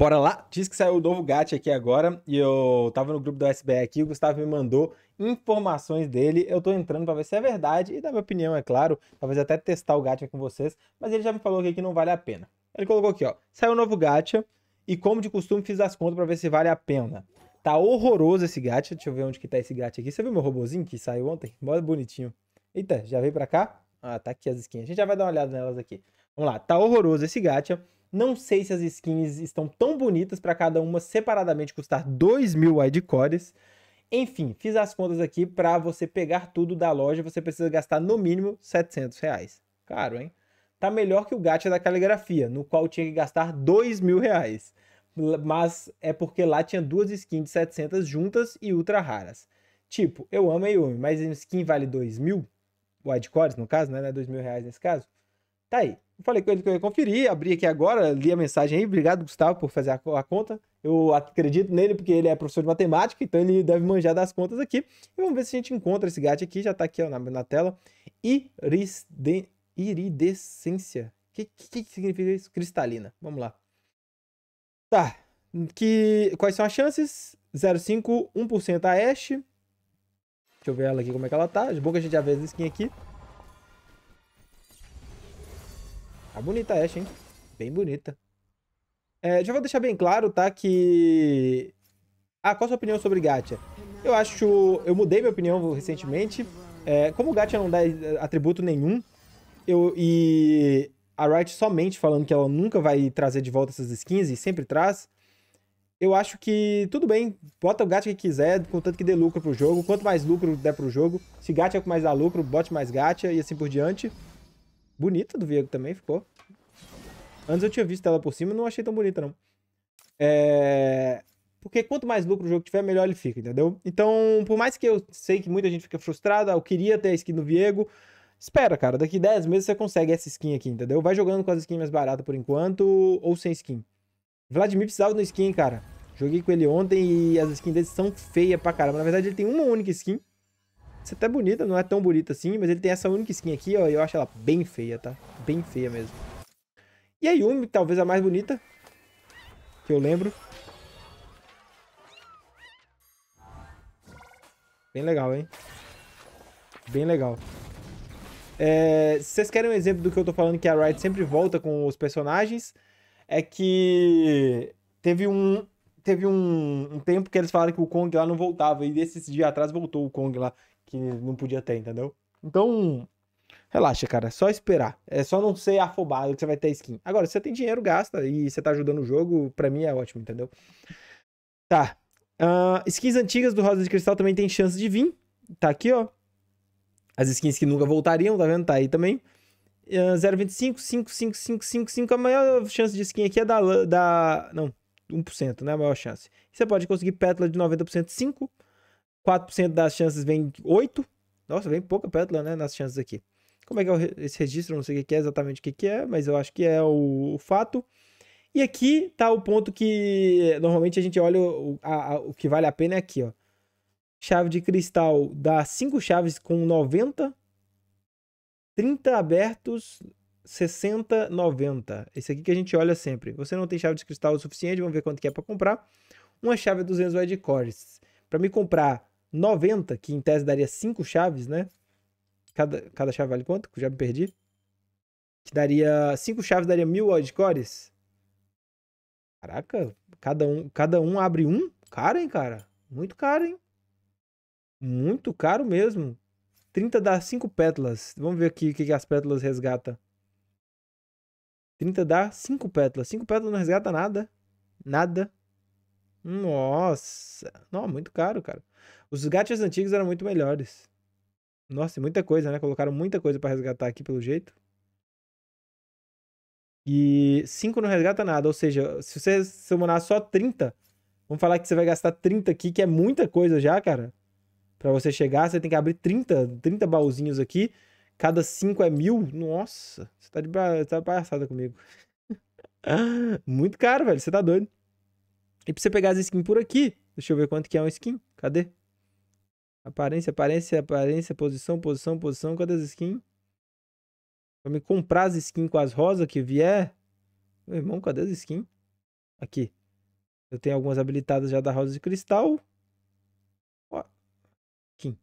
Bora lá? Diz que saiu o novo GAT aqui agora e eu tava no grupo do SBE aqui, o Gustavo me mandou informações dele. Eu tô entrando para ver se é verdade e dar minha opinião, é claro. Talvez até testar o gacha com vocês, mas ele já me falou aqui que não vale a pena. Ele colocou aqui, ó. Saiu o novo gacha e como de costume fiz as contas para ver se vale a pena. Tá horroroso esse gacha. Deixa eu ver onde que tá esse gacha aqui. Você viu meu robozinho que saiu ontem? Mó bonitinho. Eita, já veio para cá? Ah, tá aqui as skins. A gente já vai dar uma olhada nelas aqui. Vamos lá. Tá horroroso esse gacha. Não sei se as skins estão tão bonitas para cada uma separadamente custar 2 mil cores. Enfim, fiz as contas aqui para você pegar tudo da loja, você precisa gastar no mínimo 700 reais. Caro, hein? Tá melhor que o gacha da caligrafia, no qual tinha que gastar 2 mil reais. Mas é porque lá tinha duas skins de 700 juntas e ultra raras. Tipo, eu amo a Yumi, mas a skin vale 2 mil? Wide cores, no caso, né? 2 é mil reais nesse caso. Tá aí falei com ele que eu ia conferir, abri aqui agora, li a mensagem aí. Obrigado, Gustavo, por fazer a, a, conta. Eu acredito nele porque ele é professor de matemática, então ele deve manjar das contas aqui. E vamos ver se a gente encontra esse gato aqui, já tá aqui ó, na, na tela. iridescência. O que, que, que significa isso? Cristalina. Vamos lá. Tá. Que, quais são as chances? 0,5, 1% a Ash. Deixa eu ver ela aqui como é que ela tá. De bom que a gente já vê essa skin aqui. Tá bonita é a Ashe, hein? Bem bonita. É, já vou deixar bem claro, tá? Que... Ah, qual a sua opinião sobre Gacha? Eu acho... Eu mudei minha opinião recentemente. É, como Gacha não dá atributo nenhum, eu... E... A Riot somente falando que ela nunca vai trazer de volta essas skins, e sempre traz eu acho que tudo bem, bota o gacha que quiser, contanto que dê lucro pro jogo. Quanto mais lucro der pro jogo, se gacha é o que mais dá lucro, bote mais gacha e assim por diante. Bonita do Viego também, ficou. Antes eu tinha visto ela por cima e não achei tão bonita, não. É... Porque quanto mais lucro o jogo tiver, melhor ele fica, entendeu? Então, por mais que eu sei que muita gente fica frustrada, eu queria ter a skin do Viego. Espera, cara, daqui 10 meses você consegue essa skin aqui, entendeu? Vai jogando com as skins mais baratas por enquanto, ou sem skin. Vladimir precisava de uma skin, cara. Joguei com ele ontem e as skins dele são feias pra caramba. Na verdade, ele tem uma única skin, é até bonita, não é tão bonita assim, mas ele tem essa única skin aqui, ó. E eu acho ela bem feia, tá? Bem feia mesmo. E a Yumi, talvez a mais bonita. Que eu lembro. Bem legal, hein? Bem legal. É, se vocês querem um exemplo do que eu tô falando, que a Riot sempre volta com os personagens, é que teve um, teve um, um, tempo que eles falaram que o Kong lá não voltava. E desses dias atrás voltou o Kong lá, que não podia ter, entendeu? Então, relaxa, cara. É só esperar. É só não ser afobado que você vai ter skin. Agora, se você tem dinheiro, gasta. E você tá ajudando o jogo, pra mim é ótimo, entendeu? Tá. Uh, skins antigas do Rosa de Cristal também tem chance de vir. Tá aqui, ó. As skins que nunca voltariam, tá vendo? Tá aí também. Uh, 0,25, 5, 5, 5, 5, 5. A maior chance de skin aqui é da. da não, 1%, né? A maior chance. Você pode conseguir pétala de 90%, 5. das chances vem 8. Nossa, vem pouca pétala, né? Nas chances aqui. Como é que é esse registro? não sei o que é exatamente o que é, mas eu acho que é o, fato. E aqui está o ponto que normalmente a gente olha o, a, a, o que vale a pena é aqui, ó. Chave de cristal dá 5 chaves com 90, 30 abertos, 60,90. Esse aqui que a gente olha sempre. Você não tem chave de cristal o suficiente, vamos ver quanto que é para comprar. Uma chave é 200 wide cores. Para me comprar 90, que em tese daria 5 chaves, né? Cada, cada chave vale quanto? Já me perdi. Que daria 5 chaves daria 1000 wide cores. Caraca, cada um, cada um abre um? Caro, hein, cara? Muito caro, hein? Muito caro mesmo. 30 dá 5 pétalas. Vamos ver aqui o que, que as pétalas resgata. 30 dá 5 pétalas. 5 pétalas não resgata nada. Nada. Nossa. Não, muito caro, cara. Os gachas antigos eram muito melhores. Nossa, e muita coisa, né? Colocaram muita coisa para resgatar aqui, pelo jeito. E 5 não resgata nada. Ou seja, se você summonar só 30, vamos falar que você vai gastar 30 aqui, que é muita coisa já, cara. Para você chegar, você tem que abrir 30, 30 baúzinhos aqui. Cada cinco é mil? Nossa, você tá de tá palhaçada comigo. Muito caro, velho. Você tá doido. E pra você pegar as skins por aqui, deixa eu ver quanto que é uma skin. Cadê? Aparência, aparência, aparência, posição, posição, posição. Cadê as skins? Pra me comprar as skins com as rosas que vier. Meu irmão, cadê as skins? Aqui. Eu tenho algumas habilitadas já da rosa de cristal. Ó. Skin.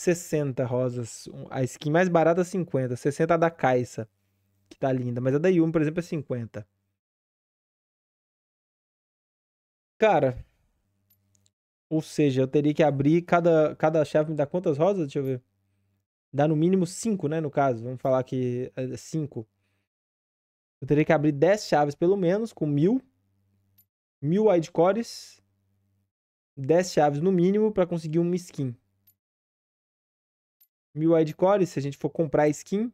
60 rosas. A skin mais barata é 50. 60 é a da Caixa, que tá linda. Mas a da Yumi, por exemplo, é 50. Cara. Ou seja, eu teria que abrir cada, cada chave me dá quantas rosas? Deixa eu ver. Dá no mínimo 5, né? No caso, vamos falar que é 5. É eu teria que abrir 10 chaves pelo menos, com 1000. 1000 wide cores. 10 chaves no mínimo para conseguir uma skin mil widecores, se a gente for comprar skin,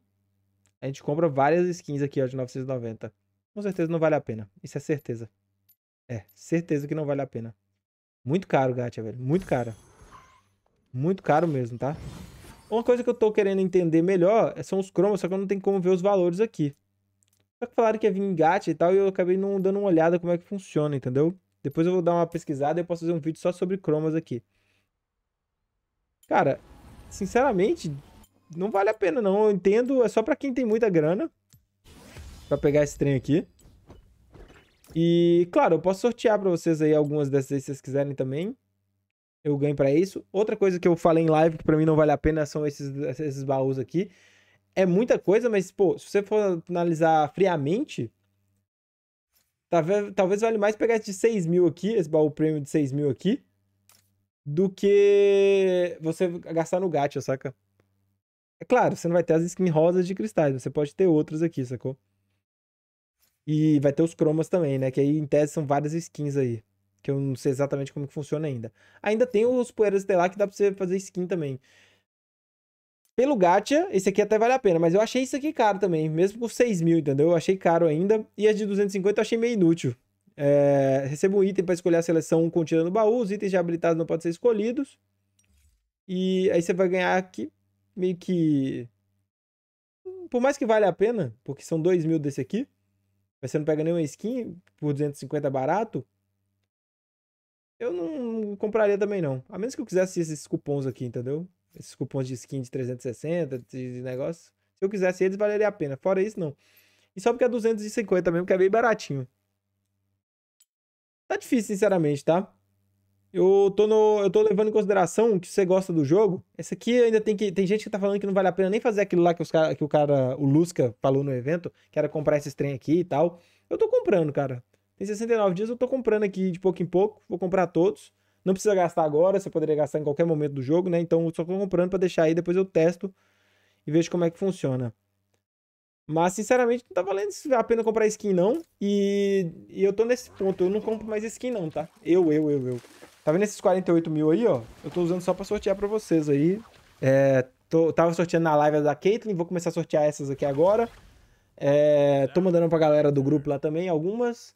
a gente compra várias skins aqui, ó, de 990. Com certeza não vale a pena. Isso é certeza. É, certeza que não vale a pena. Muito caro, gacha, velho. Muito caro. Muito caro mesmo, tá? Uma coisa que eu tô querendo entender melhor é, são os cromos, só que eu não tenho como ver os valores aqui. Só que falaram que ia vir em gacha e tal, e eu acabei não dando uma olhada como é que funciona, entendeu? Depois eu vou dar uma pesquisada e eu posso fazer um vídeo só sobre cromos aqui. Cara, sinceramente, não vale a pena não. Eu entendo, é só pra quem tem muita grana. Pra pegar esse trem aqui. E, claro, eu posso sortear pra vocês aí algumas dessas aí, se vocês quiserem também. Eu ganho pra isso. Outra coisa que eu falei em live que pra mim não vale a pena são esses, esses baús aqui. É muita coisa, mas, pô, se você for analisar friamente... Talvez, talvez vale mais pegar esse de 6 mil aqui, esse baú prêmio de 6 mil aqui do que você gastar no gacha, saca? É claro, você não vai ter as skins rosas de cristais, você pode ter outras aqui, sacou? E vai ter os cromas também, né? Que aí, em tese, são várias skins aí. Que eu não sei exatamente como que funciona ainda. Ainda tem os poeiras lá que dá pra você fazer skin também. Pelo gacha, esse aqui até vale a pena. Mas eu achei isso aqui caro também. Mesmo por 6 mil, entendeu? Eu achei caro ainda. E as de 250 eu achei meio inútil. É, recebo um item para escolher a seleção contida no baú. Os itens já habilitados não podem ser escolhidos. E aí você vai ganhar aqui, meio que. Por mais que valha a pena, porque são 2 mil desse aqui. mas Você não pega nenhuma skin por 250 barato. Eu não compraria também, não. A menos que eu quisesse esses cupons aqui, entendeu? Esses cupons de skin de 360, de negócio. Se eu quisesse eles, valeria a pena. Fora isso, não. E só porque é 250 mesmo, que é bem baratinho. Tá difícil, sinceramente, tá? Eu tô, no, eu tô levando em consideração que você gosta do jogo. Essa aqui ainda tem que. Tem gente que tá falando que não vale a pena nem fazer aquilo lá que, os, que o cara, o Lusca, falou no evento, que era comprar esses trem aqui e tal. Eu tô comprando, cara. Tem 69 dias, eu tô comprando aqui de pouco em pouco. Vou comprar todos. Não precisa gastar agora, você poderia gastar em qualquer momento do jogo, né? Então eu só tô comprando para deixar aí, depois eu testo e vejo como é que funciona. Mas, sinceramente, não tá valendo a pena comprar skin, não. E, e, eu tô nesse ponto. Eu não compro mais skin, não, tá? Eu, eu, eu, eu. Tá vendo esses 48 mil aí, ó? Eu tô usando só pra sortear pra vocês aí. É, tô, tava sorteando na live da Caitlyn. Vou começar a sortear essas aqui agora. É, tô mandando pra galera do grupo lá também algumas.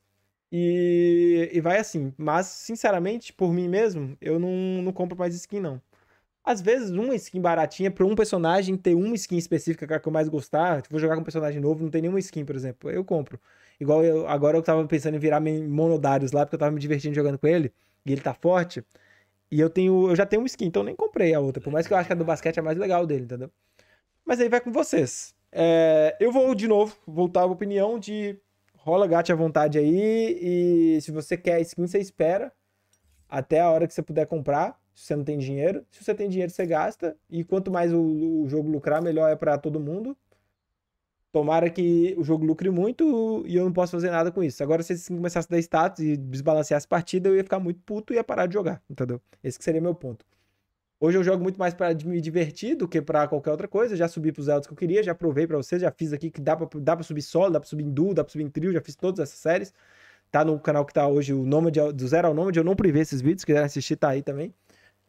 E, e vai assim. Mas, sinceramente, por mim mesmo, eu não, não compro mais skin, não. Às vezes, uma skin baratinha para um personagem ter uma skin específica que, é que eu mais gostar. Tipo, vou jogar com um personagem novo, não tem nenhuma skin, por exemplo. Eu compro. Igual eu, agora eu tava pensando em virar monodários lá, porque eu tava me divertindo jogando com ele. E ele tá forte. E eu tenho. Eu já tenho uma skin, então nem comprei a outra. Por mais que eu acho que a do basquete é a mais legal dele, entendeu? Mas aí vai com vocês. É, eu vou, de novo, voltar à opinião de rola gato à vontade aí. E se você quer a skin, você espera até a hora que você puder comprar se você não tem dinheiro. Se você tem dinheiro, você gasta. E quanto mais o, o jogo lucrar, melhor é para todo mundo. Tomara que o jogo lucre muito e eu não posso fazer nada com isso. Agora, se você começassem a dar status e desbalancear as partidas, eu ia ficar muito puto e ia parar de jogar, entendeu? Esse que seria meu ponto. Hoje eu jogo muito mais para me divertir do que para qualquer outra coisa. Já subi pros Zeldas que eu queria, já provei para vocês, já fiz aqui que dá pra, dá subir solo, dá pra subir em duo, dá pra subir em trio, já fiz todas essas séries. Tá no canal que tá hoje, o Nômade, do Zero ao Nômade, eu não privei esses vídeos, se quiser assistir, tá aí também.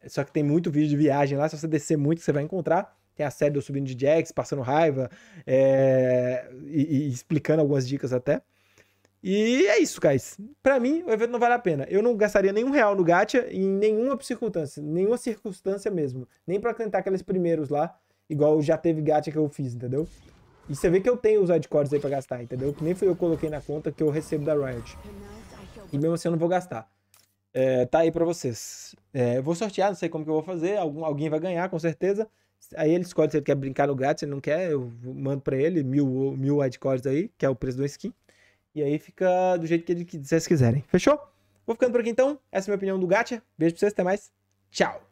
Só que tem muito vídeo de viagem lá, se você descer muito, você vai encontrar. Tem a série do Subindo de Jax, passando raiva, é... e, e, explicando algumas dicas até. E é isso, guys. Pra mim, o evento não vale a pena. Eu não gastaria nenhum real no gacha em nenhuma circunstância. Nenhuma circunstância mesmo. Nem pra tentar aqueles primeiros lá, igual já teve gacha que eu fiz, entendeu? E você vê que eu tenho os adcodes aí pra gastar, entendeu? Que nem foi eu que coloquei na conta que eu recebo da Riot. E mesmo assim eu não vou gastar. É, tá aí para vocês. É, eu vou sortear, não sei como que eu vou fazer. Algum, alguém vai ganhar, com certeza. Aí ele escolhe se ele quer brincar no grátis, se ele não quer, eu mando para ele mil, mil wildcards aí, que é o preço do skin. E aí fica do jeito que, ele, que vocês quiserem. Fechou? Vou ficando por aqui então. Essa é a minha opinião do Gacha. Beijo pra vocês, até mais. Tchau!